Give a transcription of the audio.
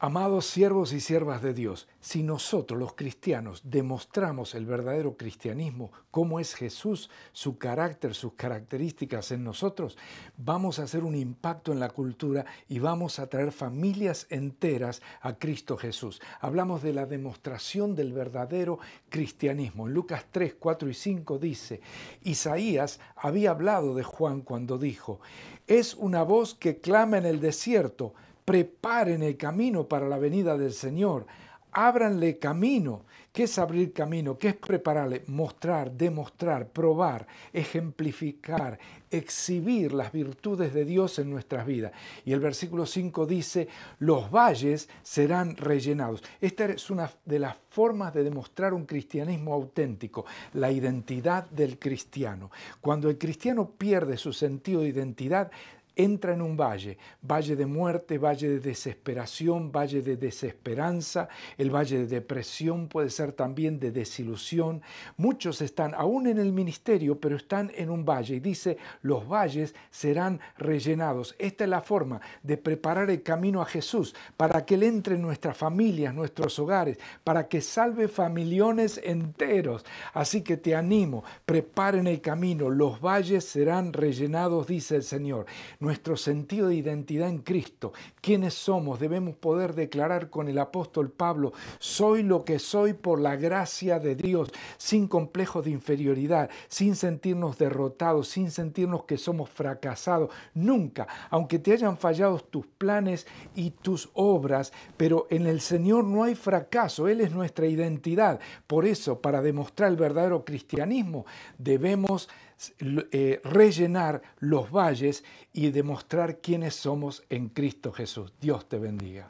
Amados siervos y siervas de Dios, si nosotros los cristianos demostramos el verdadero cristianismo, cómo es Jesús, su carácter, sus características en nosotros, vamos a hacer un impacto en la cultura y vamos a traer familias enteras a Cristo Jesús. Hablamos de la demostración del verdadero cristianismo. En Lucas 3, 4 y 5 dice, Isaías había hablado de Juan cuando dijo, es una voz que clama en el desierto, preparen el camino para la venida del Señor, ábranle camino. ¿Qué es abrir camino? ¿Qué es prepararle? Mostrar, demostrar, probar, ejemplificar, exhibir las virtudes de Dios en nuestras vidas. Y el versículo 5 dice, los valles serán rellenados. Esta es una de las formas de demostrar un cristianismo auténtico, la identidad del cristiano. Cuando el cristiano pierde su sentido de identidad, entra en un valle, valle de muerte, valle de desesperación, valle de desesperanza, el valle de depresión puede ser también de desilusión. Muchos están aún en el ministerio, pero están en un valle y dice, los valles serán rellenados. Esta es la forma de preparar el camino a Jesús para que Él entre en nuestras familias, nuestros hogares, para que salve familiones enteros. Así que te animo, preparen el camino, los valles serán rellenados, dice el Señor nuestro sentido de identidad en Cristo, quiénes somos, debemos poder declarar con el apóstol Pablo, soy lo que soy por la gracia de Dios, sin complejos de inferioridad, sin sentirnos derrotados, sin sentirnos que somos fracasados, nunca, aunque te hayan fallado tus planes y tus obras, pero en el Señor no hay fracaso, Él es nuestra identidad. Por eso, para demostrar el verdadero cristianismo, debemos eh, rellenar los valles y demostrar quiénes somos en Cristo Jesús. Dios te bendiga.